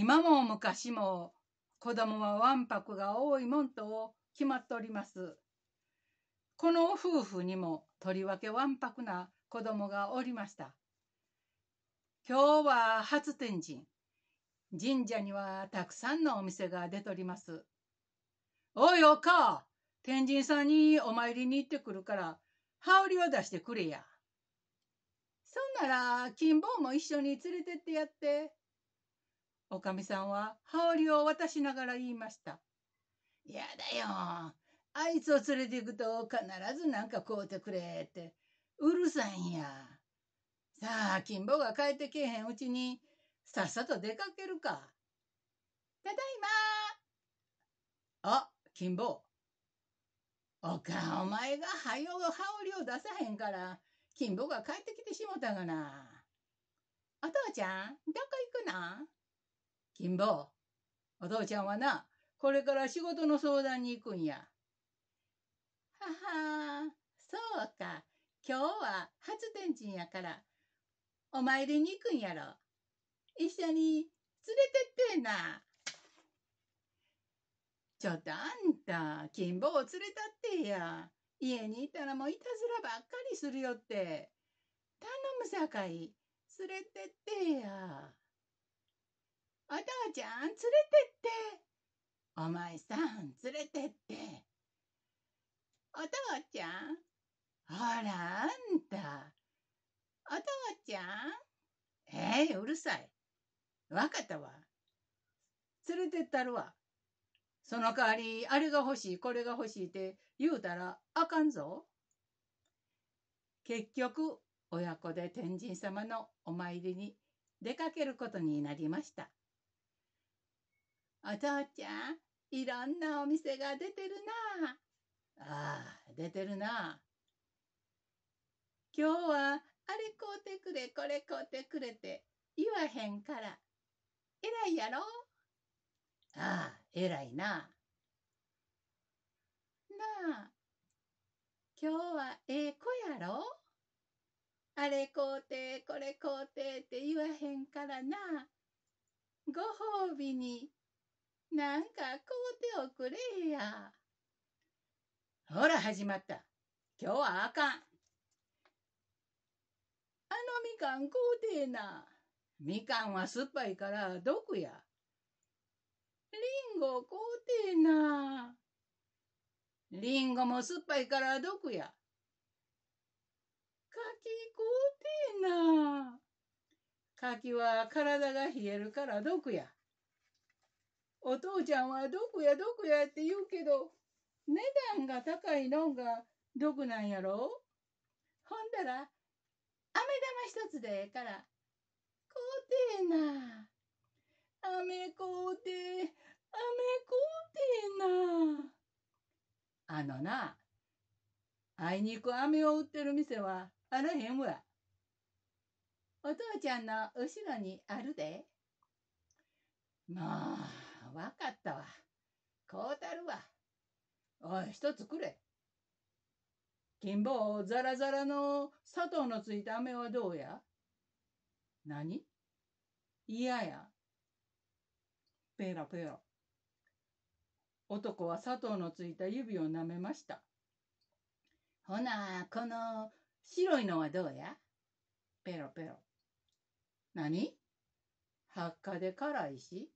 今も昔も子供はわんぱくが多いもんと決まっております。この夫婦にもとりわけわんぱくな子供がおりました。今日は初天神。神社にはたくさんのお店が出ております。おいおか、天神さんにお参りに行ってくるから、羽織を出してくれや。そんなら、金坊も一緒に連れてってやって。おかみさんは羽織を渡しながら言いました。やだよ。あいつを連れて行くと必ず何か買うてくれって、うるさいんや。さあ、金坊が帰ってけえへんうちに、さっさと出かけるか。ただいまあ、金坊。おか、お前が早う羽織を出さへんから、金坊が帰ってきてしもたがな。お父ちゃん、どこ行くの金坊、お父ちゃんはな、これから仕事の相談に行くんや。ははそうか。今日は発電神やから、お参りに行くんやろ。一緒に連れてってな。ちょっとあんた、金坊を連れたってや。家にいたらもういたずらばっかりするよって。頼むさかい、連れてってや。お父ちゃん連れてってお前さん連れてってお父ちゃんほらあんたお父ちゃんええー、うるさいわかったわ連れてったるわその代わりあれが欲しいこれが欲しいって言うたらあかんぞ結局親子で天神様のお参りに出かけることになりました。お父ちゃん、いろんなお店が出てるなああ、出てるな今日はあれ買うてくれ、これ買うてくれて言わへんから。えらいやろああ、えらいな。なあ、今日はええ子やろあれ買うて、これ買うてって言わへんからな。ご褒美になんか買うておくれや。ほら、始まった。今日はあかん。あのみかん買うてえな。みかんは酸っぱいから毒や。りんご買うてえな。りんごも酸っぱいから毒や。柿買うてえな。柿は体が冷えるから毒や。お父ちゃんは毒や毒やって言うけど、値段が高いのが毒なんやろほんだら、飴玉一つでええから、買うてえな。飴買うて、飴買うてえな。あのな、あいにく飴を売ってる店はあらへんわ。お父ちゃんの後ろにあるで。まあ。わかったわ。こうたるわ。おい、一つくれ。金坊、ザラザラの砂糖のついた飴はどうや何嫌や。ペラペラ。男は砂糖のついた指を舐めました。ほな、この白いのはどうやペロペロ。何発火で辛いし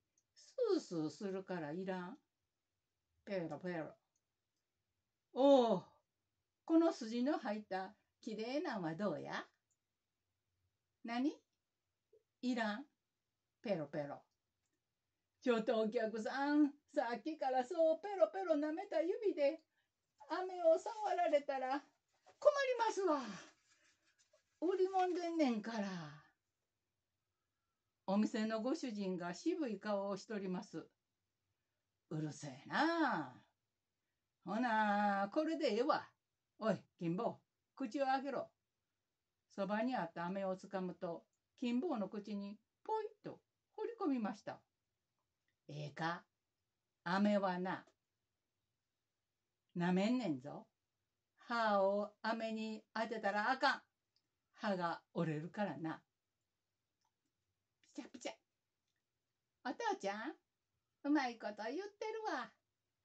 スースーするからいらん。ペロペロ。おお、この筋の入ったきれいなんはどうや何いらん。ペロペロ。ちょっとお客さん、さっきからそうペロペロ舐めた指で飴を触られたら困りますわ。売りもんでんねんから。お店のご主人が渋い顔をしとります。うるせえなほな、これでええわ。おい、金坊、口を開けろ。そばにあった飴をつかむと、金坊の口にポイッと放り込みました。ええか飴はな、なめんねんぞ。歯を飴に当てたらあかん。歯が折れるからな。ちゃくちゃ。お父ちゃん、うまいこと言ってるわ。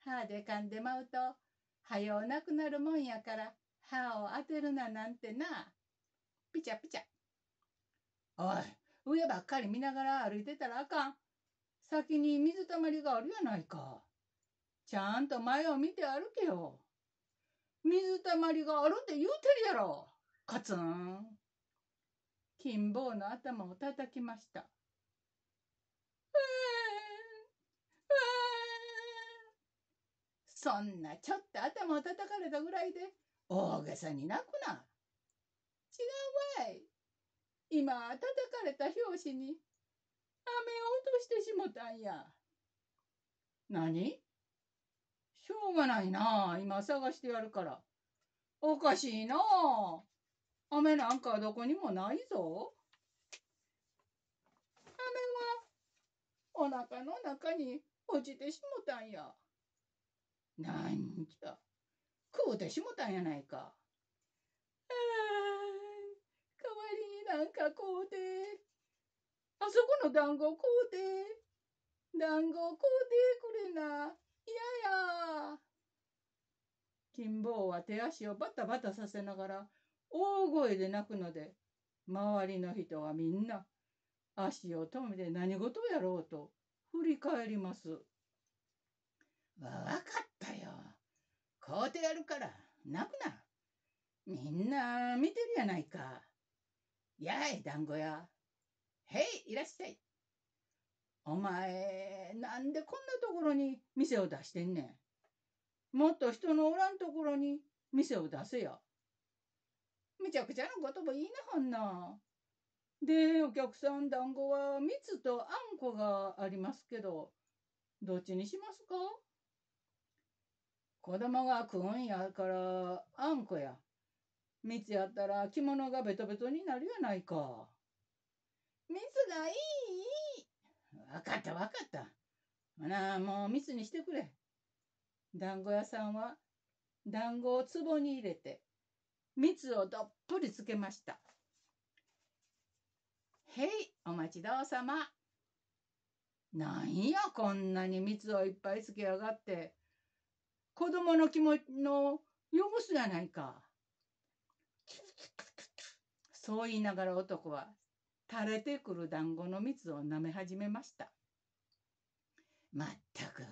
歯で噛んでまうと、はようなくなるもんやから、歯を当てるななんてな。ピチャピチャ。おい、上ばっかり見ながら歩いてたらあかん。先に水たまりがあるやないか。ちゃんと前を見て歩けよ。水たまりがあるって言うてるやろ。カツン。金棒の頭を叩きました。そんなちょっと頭を叩かれたぐらいで大げさに泣くな。違うわい。今叩かれた拍子に飴を落としてしもたんや。何しょうがないな。今探してやるから。おかしいな。飴なんかどこにもないぞ。飴はお腹の中に落ちてしもたんや。なんじゃ、食うてしもたんやないか。あ代わりになんか食うて。あそこの団子食うて。団子食うてくれな。いやや。金坊は手足をバタバタさせながら大声で泣くので、周りの人はみんな足を止めて何事やろうと振り返ります。わ、かったよ。買うてやるから、泣くな。みんな見てるやないか。やい、団子屋。へい、いらっしゃい。お前、なんでこんなところに店を出してんねん。もっと人のおらんところに店を出せよ。むちゃくちゃなこともいいな、ほんな。で、お客さん団子は蜜とあんこがありますけど、どっちにしますか子供が食うんやからあんこや蜜やったら着物がベトベトになるやないか蜜がいいわかったわかったなあもう蜜にしてくれ団子屋さんは団子を壺に入れて蜜をどっぷりつけましたへいお待ちどうさまなんやこんなに蜜をいっぱいつけやがって子供の気持ちの汚すやないか。そう言いながら男は垂れてくる団子の蜜を舐め始めました。まったく、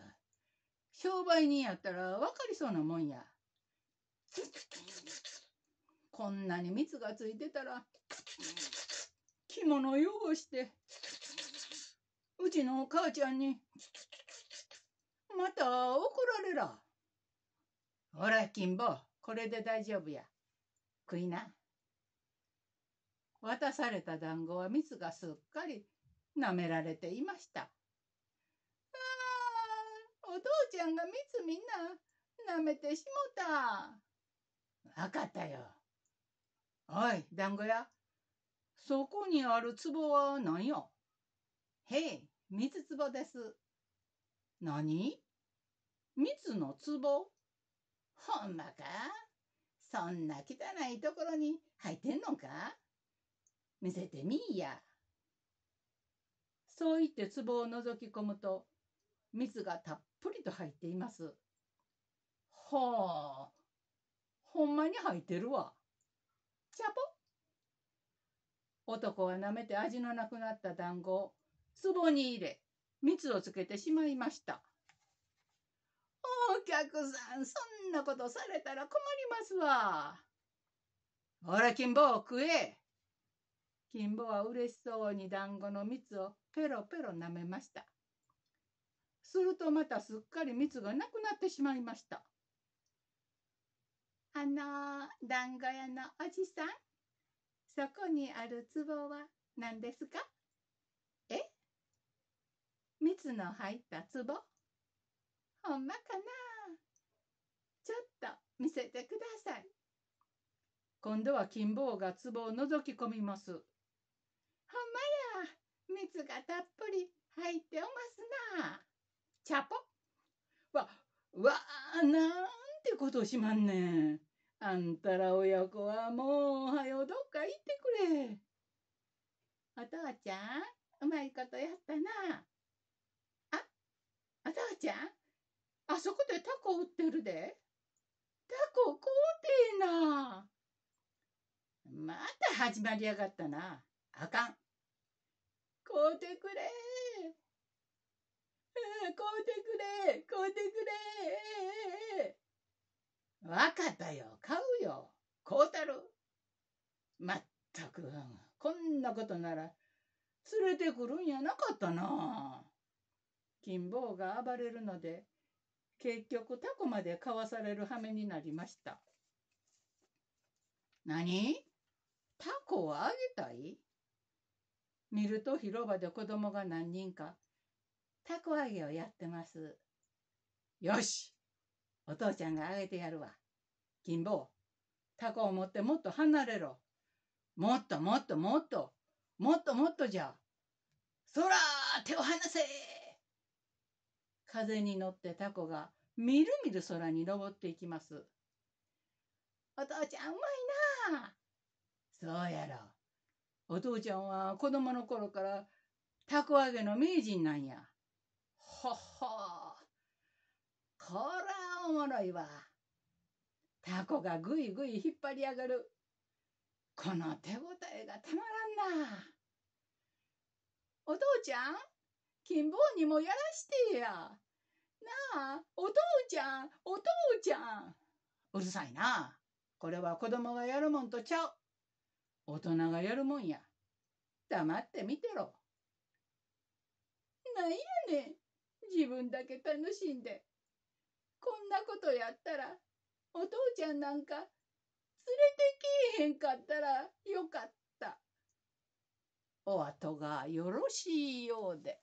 商売人やったら分かりそうなもんや。こんなに蜜がついてたら、着物汚して、うちのお母ちゃんに、また怒られら。ほら、金坊、これで大丈夫や。食いな。渡された団子は蜜がすっかり舐められていました。ああ、お父ちゃんが蜜みんな舐めてしもた。わかったよ。おい、団子屋。そこにある壺は何よへい、蜜壺です。何蜜の壺ほんまかそんな汚いところに入ってんのか見せてみいや。そう言って壺を覗き込むと、蜜がたっぷりと入っています。はあ、ほんまに入ってるわ。チャボ男は舐めて味のなくなった団子を壺に入れ、蜜をつけてしまいました。客さん、そんなことされたら困りますわ。ほら、金坊、食え。金棒は嬉しそうに団子の蜜をペロペロ舐めました。するとまたすっかり蜜がなくなってしまいました。あの団子屋のおじさん、そこにある壺は何ですかえ蜜の入った壺ほんまかなちょっと見せてください。今度は金坊が壺を覗き込みます。ほんまや、蜜がたっぷり入っておますな。チャポわ、わあ、なんてことしまんねん。あんたら親子はもう、はよどっか行ってくれ。お父ちゃん、うまいことやったな。あ、お父ちゃん、あそこでタコ売ってるで。始まりやがったな。あかん。買うてくれ。買うてくれ。買うてくれ。わかったよ。買うよ。こうたる。まったく、こんなことなら、連れてくるんやなかったな。金坊が暴れるので、結局タコまで買わされる羽目になりました。何タコをあげたい見ると広場で子供が何人か、タコあげをやってます。よしお父ちゃんがあげてやるわ。金坊、タコを持ってもっと離れろ。もっともっともっと、もっともっとじゃ。そら手を離せ風に乗ってタコがみるみる空に登っていきます。お父ちゃんうまいなあ。そうやろ。お父ちゃんは子供の頃からたこ揚げの名人なんや。ほっほー。こらおもろいわ。凧がぐいぐい引っ張り上がる。この手応えがたまらんな。お父ちゃん、金坊にもやらしてや。なあ、お父ちゃん、お父ちゃん。うるさいな。これは子供がやるもんとちゃう。大人がやるもんや。黙って見てろ。なんやねん。自分だけ楽しんで。こんなことやったら、お父ちゃんなんか連れてけえへんかったらよかった。お後がよろしいようで。